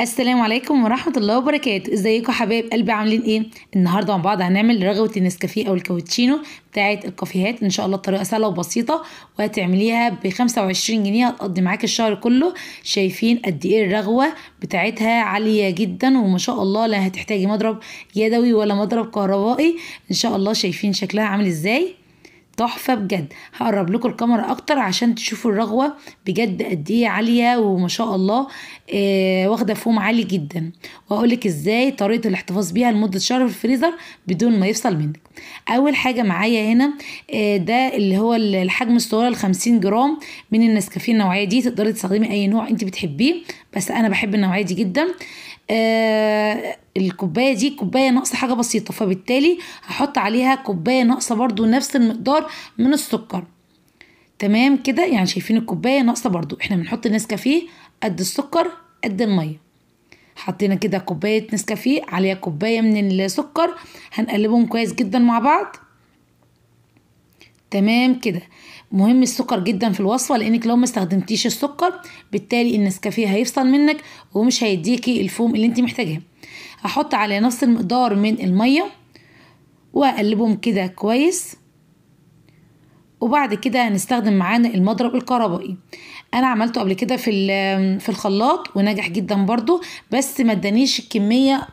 السلام عليكم ورحمة الله وبركاته ازيكم حبايب قلبي عاملين ايه النهاردة مع بعض هنعمل رغوة النسكافيه او الكابتشينو بتاعة الكافيهات ان شاء الله بطريقة سهلة وبسيطة وهتعمليها ب 25 جنيه هتقضي معاك الشهر كله شايفين قد ايه الرغوة بتاعتها عالية جدا وما شاء الله لا هتحتاجي مضرب يدوي ولا مضرب كهربائي ان شاء الله شايفين شكلها عامل ازاي تحفه بجد هقرب لكم الكاميرا اكتر عشان تشوفوا الرغوه بجد قد ايه عاليه وما شاء الله آه واخده فوم عالي جدا وهقول لك ازاي طريقه الاحتفاظ بيها لمده شهر في الفريزر بدون ما يفصل منك اول حاجه معايا هنا آه ده اللي هو الحجم الصغير ال 50 جرام من النسكافيه النوعيه دي تقدري تستخدمي اي نوع انت بتحبيه بس انا بحب النوعيه دي جدا آه الكوبايه دي كوبايه ناقصه حاجه بسيطه فبالتالي هحط عليها كوبايه ناقصه برضو نفس المقدار من السكر تمام كده يعني شايفين الكوبايه ناقصه برضو احنا بنحط نسكافيه قد السكر قد الميه حطينا كده كوبايه نسكافيه عليها كوبايه من السكر هنقلبهم كويس جدا مع بعض تمام كده مهم السكر جدا في الوصفه لانك لو ما استخدمتيش السكر بالتالي النسكافيه هيفصل منك ومش هيديكي الفوم اللي انت محتاجاه هحط على نفس المقدار من الميه واقلبهم كده كويس وبعد كده هنستخدم معانا المضرب الكهربائي انا عملته قبل كده في في الخلاط ونجح جدا برضو بس ما ادانيش الكميه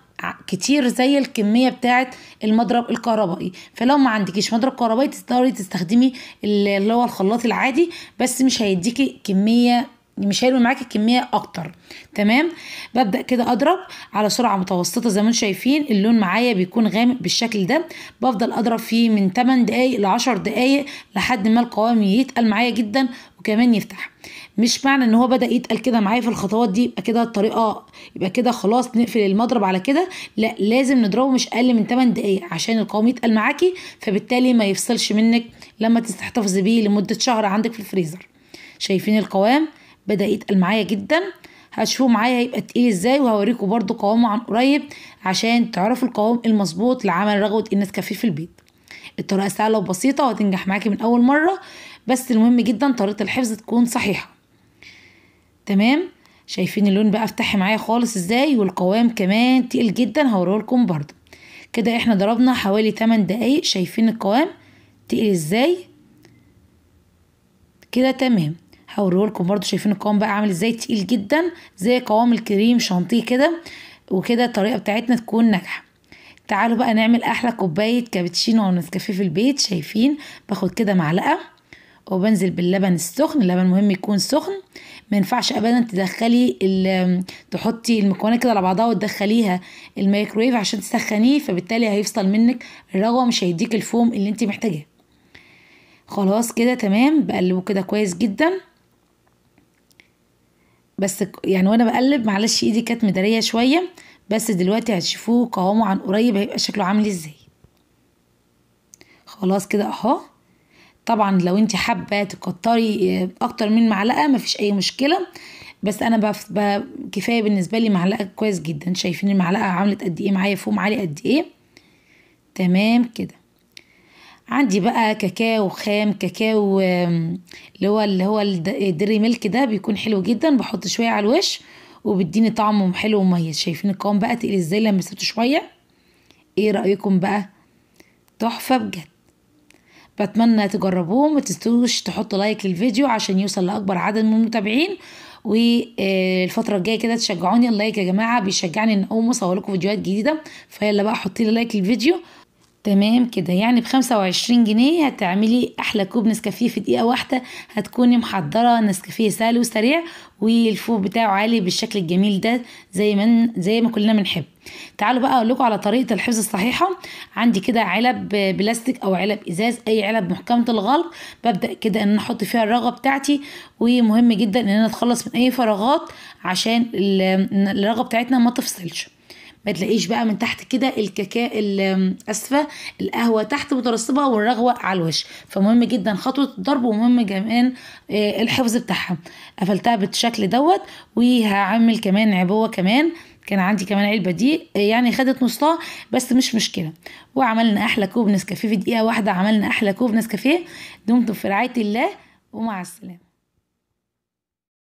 كتير زي الكميه بتاعه المضرب الكهربائي فلو ما عندكيش مضرب كهربائي تقدري تستخدمي اللي هو الخلاط العادي بس مش هيديكي كميه مش هيرمي معاك الكميه اكتر تمام ببدا كده اضرب على سرعه متوسطه زي ما انتم شايفين اللون معايا بيكون غامق بالشكل ده بفضل اضرب فيه من 8 دقائق ل 10 دقائق لحد ما القوام يتقل معايا جدا وكمان يفتح مش معنى ان هو بدا يتقل كده معايا في الخطوات دي يبقى كده الطريقه يبقى كده خلاص نقفل المضرب على كده لا لازم نضربه مش اقل من 8 دقائق عشان القوام يتقل معاكي فبالتالي ما يفصلش منك لما تحتفظي بيه لمده شهر عندك في الفريزر شايفين القوام بدأ يتقل معايا جدا هتشوفوا معايا هيبقى تقيل ازاي وهوريكم برضو قوامه عن قريب عشان تعرفوا القوام المظبوط لعمل رغوة النسكافيه في البيت الطريقة سهلة وبسيطة وهتنجح معاكي من أول مرة بس المهم جدا طريقة الحفظ تكون صحيحة تمام شايفين اللون بقى افتحي معايا خالص ازاي والقوام كمان تقيل جدا لكم برده كده احنا ضربنا حوالي 8 دقايق شايفين القوام تقيل ازاي كده تمام هوريهولكم برضو شايفين القوام بقى عامل ازاي تقيل جدا زي قوام الكريم شانتيه كده وكده الطريقه بتاعتنا تكون ناجحه تعالوا بقى نعمل احلى كوبايه كابتشينو او نسكافيه في البيت شايفين باخد كده معلقه وبنزل باللبن السخن اللبن مهم يكون سخن ما ينفعش ابدا تدخلي تحطي المكونات كده على بعضها وتدخليها الميكرويف عشان تسخنيه فبالتالي هيفصل منك الرغوه مش هيديك الفوم اللي انت محتاجاه خلاص كده تمام بقلبه كده كويس جدا بس يعني وانا بقلب معلش ايدي كانت مداريه شويه بس دلوقتي هتشوفوه قوامه عن قريب هيبقى شكله عامل ازاي خلاص كده اهو طبعا لو انت حابه تكتري آه، اكتر من معلقه مفيش اي مشكله بس انا كفايه بالنسبه لي معلقه كويس جدا شايفين المعلقه عملت قد ايه معايا فوق عالي قد ايه تمام كده عندي بقى كاكاو خام كاكاو اللي هو اللي هو الدري ميلك ده بيكون حلو جدا بحط شويه على الوش وبيديني طعم حلو ومميز شايفين القوام بقى تقيل ازاي لما سبته شويه ايه رايكم بقى تحفه بجد بتمنى ما وتنسوش تحطوا لايك للفيديو عشان يوصل لاكبر عدد من المتابعين والفتره آه، الجايه كده تشجعوني اللايك يا جماعه بيشجعني ان اقوم اصور لكم فيديوهات جديده فيلا بقى حطي لايك للفيديو تمام كده يعني بخمسة وعشرين جنيه هتعملي أحلى كوب نسكافيه في دقيقة واحدة هتكوني محضرة نسكافيه سهل وسريع والفوق بتاعه عالي بالشكل الجميل ده زي ما زي ما كلنا بنحب تعالوا بقى اقول لكم على طريقه الحفظ الصحيحه عندي كده علب بلاستيك او علب ازاز اي علب محكمه الغلق ببدا كده ان احط فيها الرغه بتاعتي ومهم جدا ان انا اتخلص من اي فراغات عشان الرغه بتاعتنا ما تفصلش ما تلاقيش بقى من تحت كده الكاكا اسفه القهوه تحت مترسبه والرغوه على الوش فمهم جدا خطوه الضرب ومهم كمان آه، الحفظ بتاعها قفلتها بالشكل دوت وهعمل كمان عبوه كمان كان عندي كمان علبه دي آه، يعني خدت نصها بس مش مشكله وعملنا احلى كوب نسكافيه في دقيقه واحده عملنا احلى كوب نسكافيه دمتم في رعايه الله ومع السلامه